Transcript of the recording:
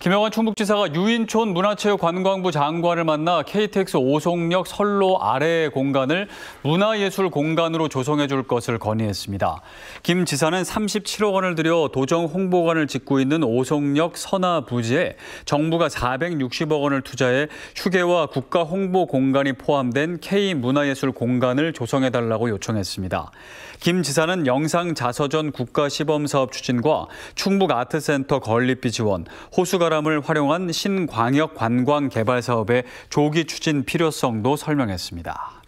김영환 충북지사가 유인촌 문화체육관광부 장관을 만나 KTX 오송역 선로 아래 의 공간을 문화예술 공간으로 조성해 줄 것을 건의했습니다. 김 지사는 37억 원을 들여 도정 홍보관을 짓고 있는 오송역 선화 부지에 정부가 460억 원을 투자해 휴게와 국가 홍보 공간이 포함된 K 문화예술 공간을 조성해 달라고 요청했습니다. 김 지사는 영상 자서전 국가 시범 사업 추진과 충북 아트센터 건립비 지원, 호수가 바람을 활용한 신광역 관광 개발 사업의 조기 추진 필요성도 설명했습니다.